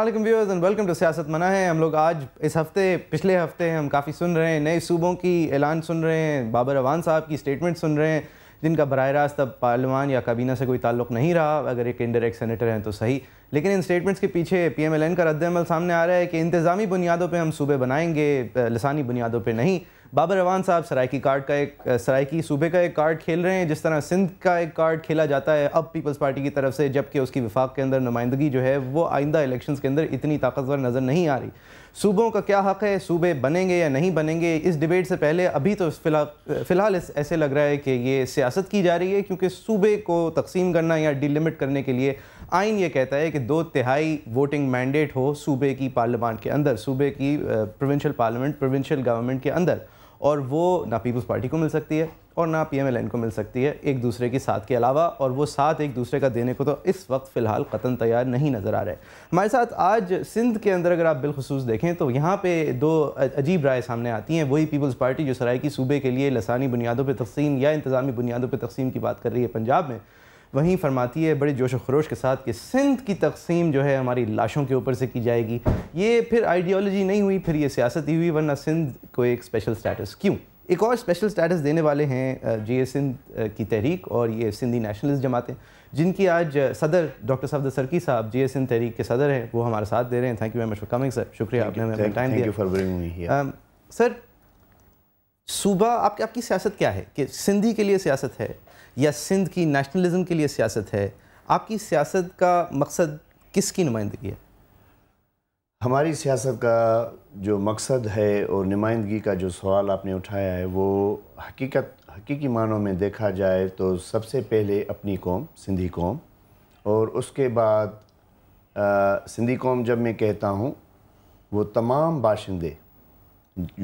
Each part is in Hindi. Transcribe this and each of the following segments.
अल्लाम व्यूअर्स एंड वेलकम टू सियासत मना है हम लोग आज इस हफ्ते पिछले हफ्ते हम काफ़ी सुन रहे हैं नए सूबों की ऐलान सुन रहे हैं बाबर अवान साहब की स्टेटमेंट सुन रहे हैं जिनका बरह रास्त अब पार्लिमान या काबीना से कोई ताल्लुक नहीं रहा अगर एक इनडायरेक्ट सेनेटर हैं तो सही लेकिन इन स्टेटमेंट्स के पीछे पी एम एल एन का रद्दमल सामने आ रहा है कि इंतज़ामी बुनियादों पर हम सूबे बनाएंगे लसानी बुनियादों पर नहीं बाबर रवान साहब सरायकी कार्ड का एक सराकी सूबे का एक कार्ड खेल रहे हैं जिस तरह सिंध का एक कार्ड खेला जाता है अब पीपल्स पार्टी की तरफ से जबकि उसकी विफाक के अंदर नुमाइंदगी जो है वो आइंदा इलेक्शन के अंदर इतनी ताकतवर नज़र नहीं आ रही सूबों का क्या हक़ है सूबे बनेंगे या नहीं बनेंगे इस डिबेट से पहले अभी तो फिलहाल फिलहाल ऐसे लग रहा है कि ये सियासत की जा रही है क्योंकि सूबे को तकसीम करना या डिलिमिट करने के लिए आइन ये कहता है कि दो तिहाई वोटिंग मैंडेट हो सूबे की पार्लियामान के अंदर सूबे की प्रोविंशियल पार्लियामेंट प्रोविंशियल गवर्नमेंट के अंदर और वो ना पीपल्स पार्टी को मिल सकती है और ना एन को मिल सकती है एक दूसरे की साथ के अलावा और वो साथ एक दूसरे का देने को तो इस वक्त फ़िलहाल कतन तैयार नहीं नज़र आ रहे हमारे साथ आज सिंध के अंदर अगर आप बिलखसूस देखें तो यहाँ पर दो अजीब राय सामने आती हैं वही पीपल्स पार्टी जो की सूबे के लिए लसानी बुनियादों पर तकसीम या इंतज़ामी बुनियादों पर तकसीम की बात कर रही है पंजाब में वहीं फरमाती है बड़े जोश व खरोश के साथ कि सिंध की तकसीम जो है हमारी लाशों के ऊपर से की जाएगी ये फिर आइडियोलॉजी नहीं हुई फिर ये सियासत ही हुई वरना सिंध को एक स्पेशल स्टेटस क्यों एक और स्पेशल स्टेटस देने वाले हैं जी सिंध की तहरीक और ये सिंधी नेशनलिस्ट जमातें जिनकी आज सदर डॉक्टर साफद सरकी साहब जी सिंध तहरीक के सदर हैं वो हमारा साथ दे रहे हैं thank you very much for coming sir शुक्रिया आपने हमें टाइम दिया सर सूबा आपकी आपकी सियासत क्या है कि सिंधी के लिए सियासत है या सिंध की नेशनलिज्म के लिए सियासत है आपकी सियासत का मकसद किसकी नुमाइंदगी है हमारी सियासत का जो मकसद है और नुमाइंदगी का जो सवाल आपने उठाया है वो हकीकत हकीकी मानों में देखा जाए तो सबसे पहले अपनी कौम सिंधी कौम और उसके बाद आ, सिंधी कौम जब मैं कहता हूँ वो तमाम बाशिंदे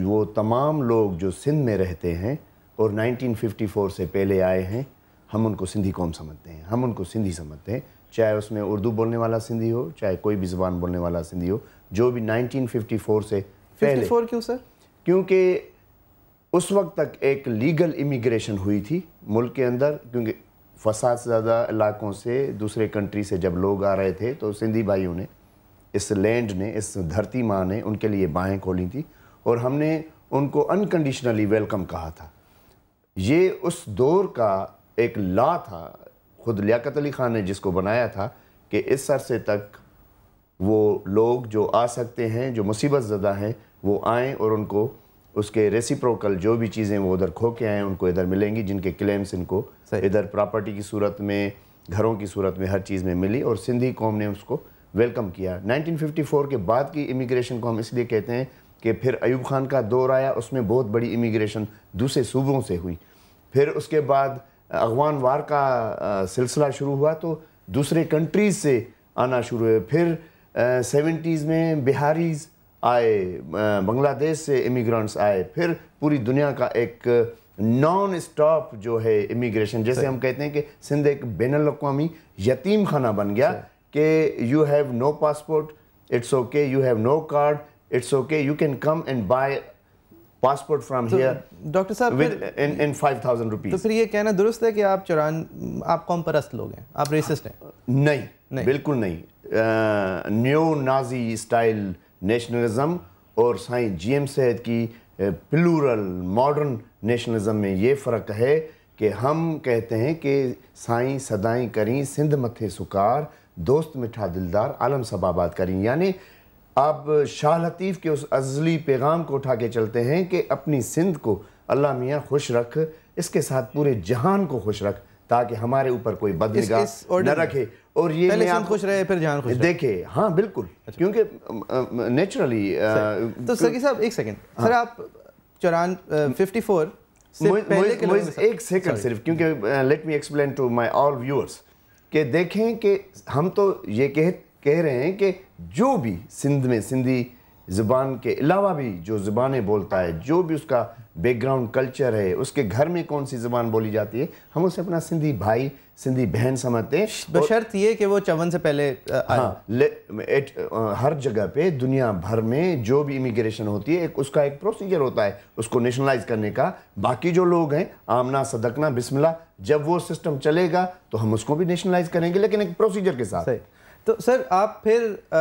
वो तमाम लोग जो सिंध में रहते हैं और 1954 से पहले आए हैं हम उनको सिंधी कौम समझते हैं हम उनको सिंधी समझते हैं चाहे उसमें उर्दू बोलने वाला सिंधी हो चाहे कोई भी ज़बान बोलने वाला सिंधी हो जो भी 1954 से 54 क्यों सर क्योंकि उस वक्त तक एक लीगल इमिग्रेशन हुई थी मुल्क के अंदर क्योंकि फसाद से ज़्यादा इलाकों से दूसरे कंट्री से जब लोग आ रहे थे तो सिंधी भाइयों ने इस लैंड ने इस धरती माँ ने उनके लिए बाहें खोली थी और हमने उनको अनकंडीशनली वेलकम कहा था ये उस दौर का एक ला था खुद लियाकत अली ख़ान ने जिसको बनाया था कि इस अरसे तक वो लोग जो आ सकते हैं जो मुसीबत ज़दा हैं वो आएँ और उनको उसके रेसिप्रोकल जो भी चीज़ें वो उधर खो के आएँ उनको इधर मिलेंगी जिनके क्लेम्स इनको इधर प्रॉपर्टी की सूरत में घरों की सूरत में हर चीज़ में मिली और सिंधी कौम ने उसको वेलकम किया 1954 के बाद की इमिग्रेशन को हम इसलिए कहते हैं कि फिर अयूब खान का दौर आया उसमें बहुत बड़ी इमिग्रेशन दूसरे सूबों से हुई फिर उसके बाद अगवान वार का सिलसिला शुरू हुआ तो दूसरे कंट्रीज से आना शुरू हुए फिर सेवेंटीज़ में बिहारीज आए बांग्लादेश से इमिग्रेंट्स आए फिर पूरी दुनिया का एक नॉन स्टॉप जो है इमिग्रेशन जैसे हम कहते हैं कि सिंध एक बैन अवी यतीम खाना बन गया कि you have no passport it's okay you have no card it's okay you can come and buy passport from here doctor साहब इन इन 5000 रुपीस तो फिर ये कहना दुरुस्त है कि आप चौरान आप कौम परस्त लोग हैं आप रेसिस्ट हैं नहीं, नहीं बिल्कुल नहीं न्यो नाजी स्टाइल नेशनलिज्म और साईं जीएम एम सैद की प्लूरल मॉडर्न नेशनलिज्म में ये फ़र्क है कि हम कहते हैं कि साईं सदाई करी सिंध मथे सुकार दोस्त मिठा दिलदार आलम सबाबाद करी यानी आप शाह लतीफ़ के उस अजली पैगाम को उठा के चलते हैं कि अपनी सिंध को अल्लाह मियाँ खुश रख इसके साथ पूरे जहान को खुश रख ताकि हमारे ऊपर कोई बदलेगा न रखे और ये पहले आप खुश रहे फिर जहान खुश देखे हाँ बिल्कुल अच्छा। क्योंकि नेचुरली तो सगी साहब एक सेकंड हाँ। सर आप चौरान फिफ्टी फोर एक सेकंड सिर्फ क्योंकि let me explain to my all viewers के देखें कि हम तो ये कह कह रहे हैं कि जो भी सिंध में सिंधी ज़बान के अलावा भी जो ज़बानें बोलता है जो भी उसका बैकग्राउंड कल्चर है उसके घर में कौन सी ज़बान बोली जाती है हम उसे अपना सिंधी भाई सिंधी बहन समझते हैं बशर्त ये कि वो चवन से पहले आ, हाँ ले, एट, हर जगह पे दुनिया भर में जो भी इमिग्रेशन होती है एक उसका एक प्रोसीजर होता है उसको नेशनलाइज करने का बाकी जो लोग हैं आमना सदकना बिस्मिला जब वो सिस्टम चलेगा तो हम उसको भी नेशनलाइज करेंगे लेकिन एक प्रोसीजर के साथ तो सर आप फिर आ,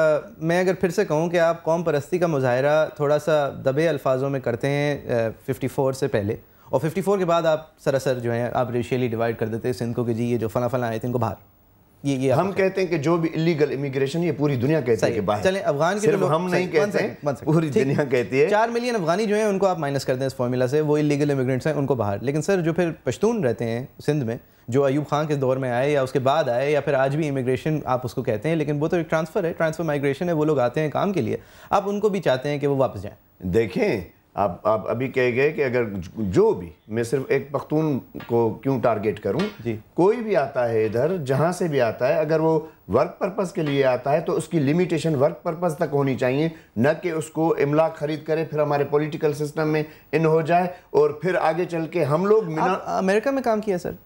मैं अगर फिर से कहूँ कि आप कौम परस्ती का मुजाहरा थोड़ा सा दबे अल्फाजों में करते हैं फ़िफ्टी फोर से पहले और फ़िफ्टी फोर के बाद आप सरासर जो है आप रेशियली डिवाइड कर देते हैं सिंध को कि जी ये जो फ़ला फ़ला आए थे इनको बाहर ये ये हम कहते हैं कि जो भी इलीगल इमिग्रेशन ये पूरी दुनिया कहती है कि बाहर चलें अफगान के सिर्फ हम नहीं कहते हैं पूरी दुनिया कहती है चार मिलियन अफगानी जो है उनको आप माइनस कर दें इस फॉर्मूला से वो इलीगल इमिग्रेंट्स हैं उनको बाहर लेकिन सर जो फिर पश्तून रहते हैं सिंध में जो अयूब खान के दौर में आए या उसके बाद आए या फिर आज भी इमिग्रेशन आप उसको कहते हैं लेकिन वो तो एक ट्रांसफ़र है ट्रांसफ़र माइग्रेशन है वो लोग आते हैं काम के लिए आप उनको भी चाहते हैं कि वो वापस जाए देखें आप आप अभी कहे गए कि अगर जो भी मैं सिर्फ एक पख्तून को क्यों टारगेट करूं जी कोई भी आता है इधर जहां से भी आता है अगर वो वर्क पर्पस के लिए आता है तो उसकी लिमिटेशन वर्क पर्पस तक होनी चाहिए न कि उसको इमला खरीद करे फिर हमारे पॉलिटिकल सिस्टम में इन हो जाए और फिर आगे चल के हम लोग अमेरिका में काम किया सर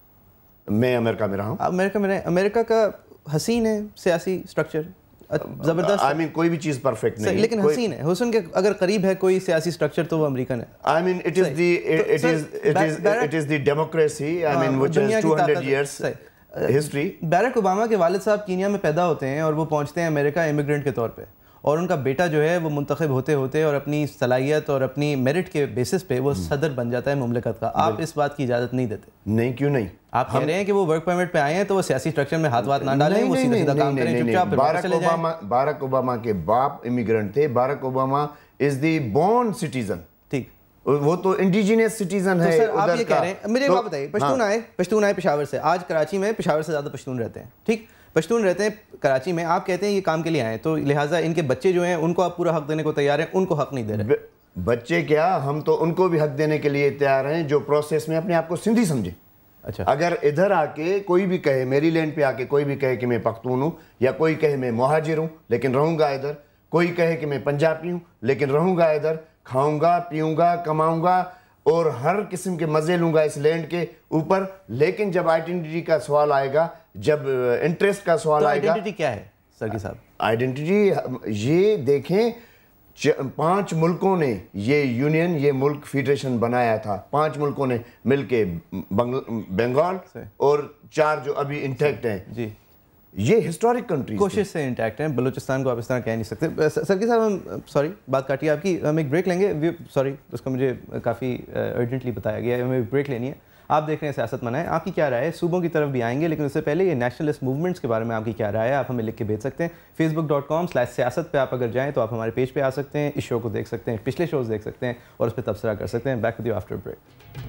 मैं अमेरिका में रहा हूँ अमेरिका में अमेरिका का हसीन है सियासी स्ट्रक्चर जबरदस्त आई मीन कोई भी चीज़ परफेक्ट नहीं लेकिन हसीन है हुसन के अगर करीब है कोई सियासी स्ट्रक्चर तो वो अमेरिकन है I mean it is the it is it is it is the democracy I mean which is 200 years history Barack Obama के वालिद साहब कीनिया में पैदा होते हैं और वो पहुंचते हैं अमेरिका इमिग्रेंट के तौर पे और उनका बेटा जो है वो मुंतखब होते होते और अपनी सलाहियत और अपनी मेरिट के बेसिस पे वो हम्म। सदर बन जाता है ममलिकत का आप इस बात की इजाज़त नहीं देते नहीं क्यों नहीं आप कह रहे हैं कि वो वर्क परमिट पे आए हैं तो वो सियासी स्ट्रक्चर में हाथ वाथ ना डालें वो सीधा सीधा काम करें चुपचाप बारक ओबामा बारक ओबामा के बाप इमिग्रेंट थे Barack Obama is the born citizen ठीक वो तो इंडिजिनियस सिटीजन तो है सर आप ये कह रहे हैं मेरे तो- बात बताइए हाँ। पश्तून आए पश्तून आए पेशावर से आज कराची में पेशावर से ज़्यादा पश्तून रहते हैं ठीक पश्तून रहते हैं कराची में आप कहते हैं ये काम के लिए आए तो लिहाजा इनके बच्चे जो हैं उनको आप पूरा हक देने को तैयार हैं उनको हक नहीं दे रहे बच्चे क्या हम तो उनको भी हक देने के लिए तैयार हैं जो प्रोसेस में अपने आप को सिंधी समझें अच्छा अगर इधर आके कोई भी कहे मेरी लैंड पे आके कोई भी कहे कि मैं पख्तून हूँ या कोई कहे मैं महाजिर हूँ लेकिन रहूँगा इधर कोई कहे कि मैं पंजाबी हूँ लेकिन रहूँगा इधर खाऊँगा पीऊँगा कमाऊँगा और हर किस्म के मज़े लूँगा इस लैंड के ऊपर लेकिन जब आइडेंटिटी का सवाल आएगा जब इंटरेस्ट uh, का सवाल तो आएगा क्या है सर के साथ आइडेंटिटी ये देखें पांच मुल्कों ने ये यूनियन ये मुल्क फेडरेशन बनाया था पांच मुल्कों ने मिलके बंगाल और चार जो अभी इंटैक्ट हैं जी ये हिस्टोरिक कंट्री कोशिश से इंटैक्ट हैं बलूचिस्तान को आप इस तरह कह नहीं सकते सर के साहब हम सॉरी बात काटिए आपकी हम एक ब्रेक लेंगे सॉरी उसका मुझे काफ़ी अर्जेंटली बताया गया है हमें ब्रेक लेनी है आप देख रहे हैं सियासत मनाएं आपकी क्या राय है सूबों की तरफ भी आएंगे लेकिन उससे पहले ये नेशनलिस्ट मूवमेंट्स के बारे में आपकी क्या राय है आप हमें लिख के भेज सकते हैं फेसबुक डॉट कॉम स्लैश सियासत पर आप अगर जाएँ तो आप हमारे पेज पर पे आ सकते हैं इस शो को देख सकते हैं पिछले शोज़ देख सकते हैं और उस पर तबसरा कर सकते हैं back with you after break